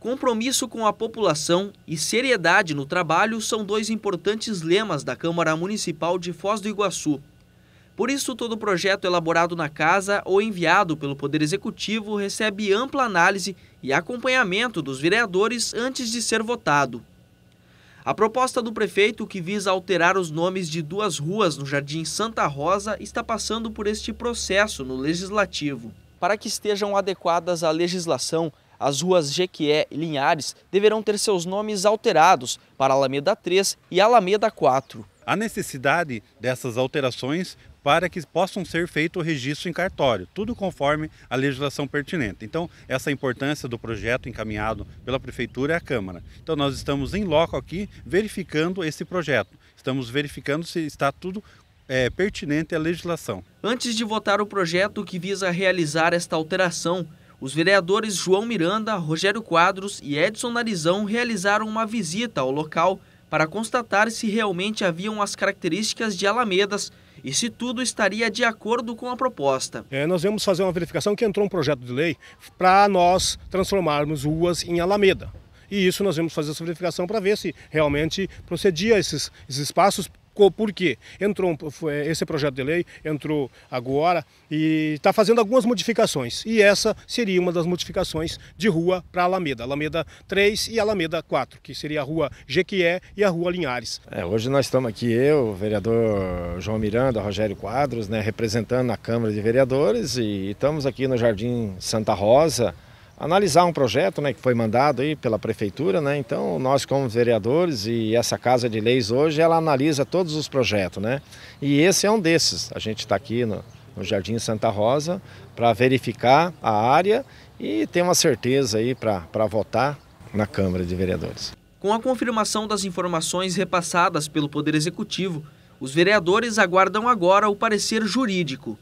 Compromisso com a população e seriedade no trabalho são dois importantes lemas da Câmara Municipal de Foz do Iguaçu. Por isso, todo projeto elaborado na casa ou enviado pelo Poder Executivo recebe ampla análise e acompanhamento dos vereadores antes de ser votado. A proposta do prefeito, que visa alterar os nomes de duas ruas no Jardim Santa Rosa, está passando por este processo no Legislativo. Para que estejam adequadas à legislação, as ruas Jequié e Linhares deverão ter seus nomes alterados para Alameda 3 e Alameda 4. A necessidade dessas alterações para que possam ser feito o registro em cartório, tudo conforme a legislação pertinente. Então, essa importância do projeto encaminhado pela Prefeitura e é a Câmara. Então, nós estamos em loco aqui verificando esse projeto. Estamos verificando se está tudo é, pertinente à legislação. Antes de votar o projeto que visa realizar esta alteração, os vereadores João Miranda, Rogério Quadros e Edson Narizão realizaram uma visita ao local para constatar se realmente haviam as características de alamedas e se tudo estaria de acordo com a proposta. É, nós vamos fazer uma verificação que entrou um projeto de lei para nós transformarmos ruas em alameda. E isso nós vamos fazer essa verificação para ver se realmente procedia esses, esses espaços por quê? Entrou esse projeto de lei, entrou agora e está fazendo algumas modificações. E essa seria uma das modificações de rua para Alameda. Alameda 3 e Alameda 4, que seria a rua Jequié e a rua Linhares. É, hoje nós estamos aqui, eu, o vereador João Miranda, Rogério Quadros, né, representando a Câmara de Vereadores e estamos aqui no Jardim Santa Rosa, analisar um projeto né, que foi mandado aí pela prefeitura. Né? Então, nós como vereadores e essa Casa de Leis hoje, ela analisa todos os projetos. Né? E esse é um desses. A gente está aqui no, no Jardim Santa Rosa para verificar a área e ter uma certeza aí para votar na Câmara de Vereadores. Com a confirmação das informações repassadas pelo Poder Executivo, os vereadores aguardam agora o parecer jurídico.